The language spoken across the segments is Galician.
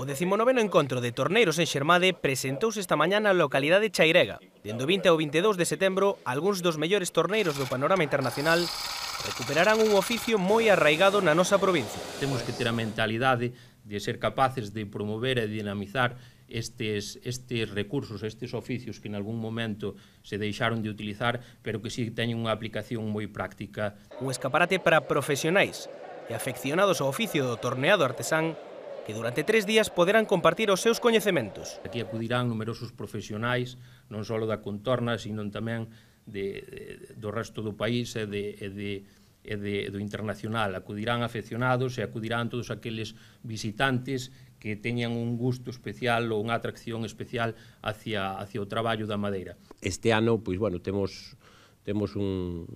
O 19 encontro de torneiros en Xermade presentouse esta mañá na localidade de Chairega. Dendo 20 ao 22 de setembro, algúns dos mellores torneiros do panorama internacional recuperarán un oficio moi arraigado na nosa provincia. Temos que ter a mentalidade de ser capaces de promover e dinamizar estes, estes recursos, estes oficios que en algún momento se deixaron de utilizar, pero que sí teñen unha aplicación moi práctica. Un escaparate para profesionais e afeccionados ao oficio do torneado artesán que durante tres días poderán compartir os seus coñecementos. Aquí acudirán numerosos profesionais, non só da contorna, sino tamén de, de, do resto do país e de, e de e de, do internacional. Acudirán afeccionados e acudirán todos aqueles visitantes que teñan un gusto especial ou unha atracción especial hacia, hacia o traballo da madeira. Este ano, pois, bueno, temos Temos un,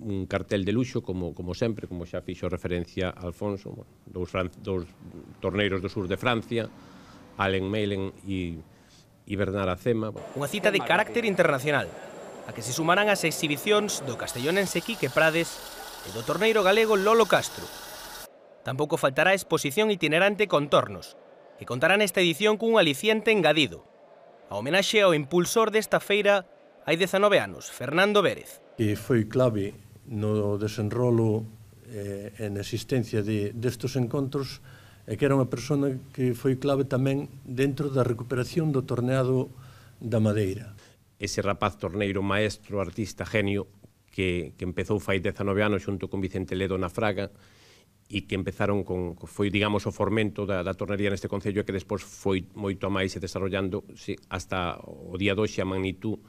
un cartel de luxo, como, como sempre, como xa fixo referencia Alfonso, bueno, dous, Fran dous torneiros do sur de Francia, Allen Meilen e, e Bernard Acema. Unha cita de carácter internacional, a que se sumarán as exhibicións do castellonense Quique Prades e do torneiro galego Lolo Castro. Tampouco faltará exposición itinerante Contornos, que contará nesta edición cun aliciente engadido. A homenaxe ao impulsor desta feira hai 19 anos, Fernando Vérez que foi clave no desenrolo eh, e na existencia de, destos encontros e que era unha persona que foi clave tamén dentro da recuperación do torneado da Madeira. Ese rapaz torneiro, maestro, artista, genio, que, que empezou fai 19 anos xunto con Vicente Ledo na Fraga, e que empezaron con foi digamos o formento da, da tornería neste concello e que despois foi moito máis e desarrollando hasta o día doxe a magnitud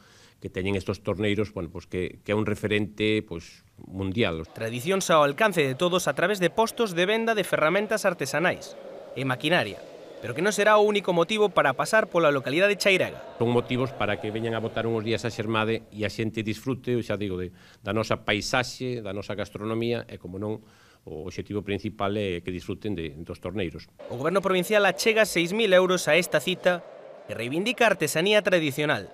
que teñen estos torneiros, bueno, pues que, que é un referente pues, mundial. Tradicións ao alcance de todos a través de postos de venda de ferramentas artesanais e maquinaria, pero que non será o único motivo para pasar pola localidade de Chairaga. Son motivos para que veñan a votar uns días a Xermade e a xente disfrute, xa digo, de, da nosa paisaxe, da nosa gastronomía e, como non, o obxectivo principal é que disfruten de, dos torneiros. O goberno provincial achega 6.000 euros a esta cita que reivindica a artesanía tradicional,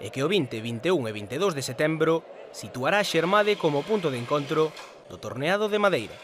e que o 20, 21 e 22 de setembro situará a Xermade como punto de encontro do Torneado de Madeira.